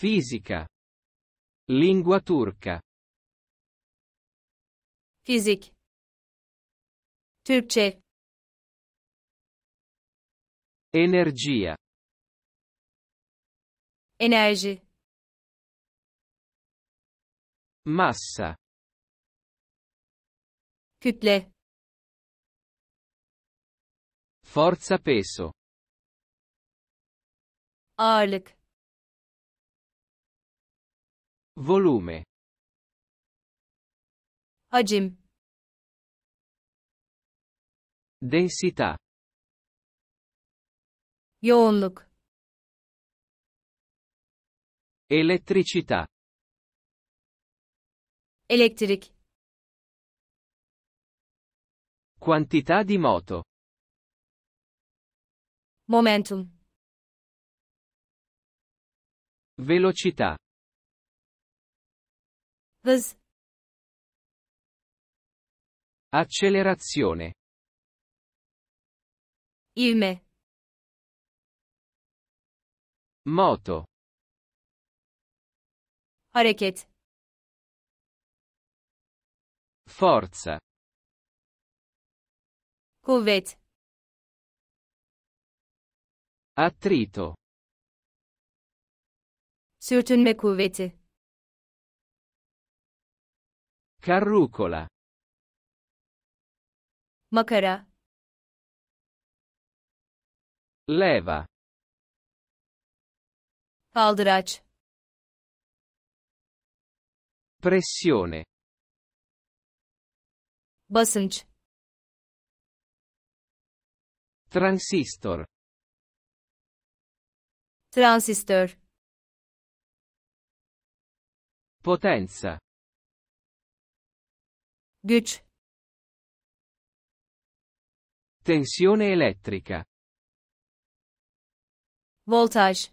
Fisica. Lingua turca. Fizik. Türkçe. Energia. Enerji. Massa. Kütle. Forza peso. Ağırlık. Volume. Hacim. Densità. Yoğunluk. Elettricità. Elektrik. Quantità di moto. Momentum. Velocità. This. Accelerazione. Yume. Moto. Hareket. Forza. Kuvvet. Attrito. Sürtünme kuvveti. Carrucola. Makara. Leva. Aldıraç. Pressione. Basınç. Transistor. Transistor. Potenza. Güç. Tensione elettrica. Voltaj.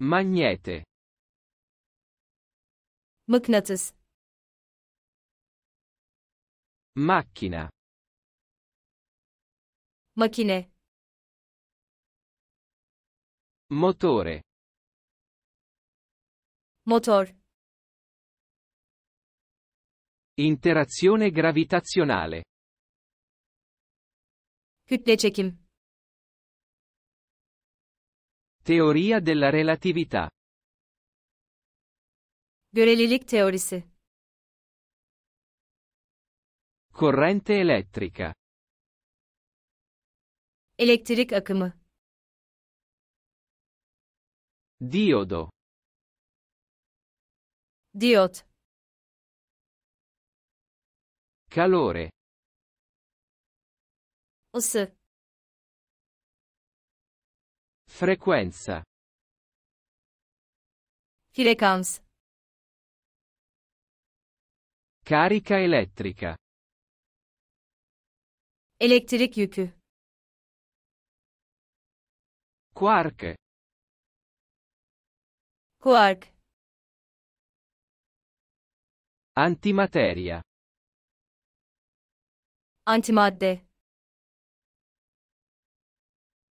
Magnete. Mıknatıs. Macchina. Makine. Motore. Motor. Interazione gravitazionale. Kütle çekim. Teoria della relatività. Görelilik teorisi. Corrente elettrica. Elektrik akımı. Diodo. Diyot calore ısı frequenza frekans carica elettrica elektrik yükü quark quark antimateria Antimadde.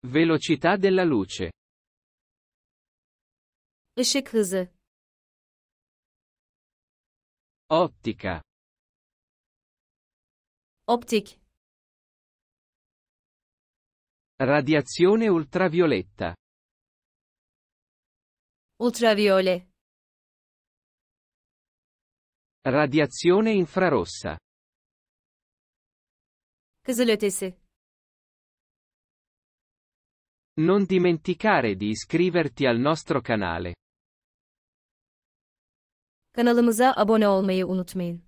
Velocità della luce. Işık hızı. Ottica. Optik. Radiazione ultravioletta. Ultraviole. Radiazione infrarossa. Kızılötesi. Non dimenticare di iscriverti al nostro canale. Kanalımıza abone olmayı unutmayın.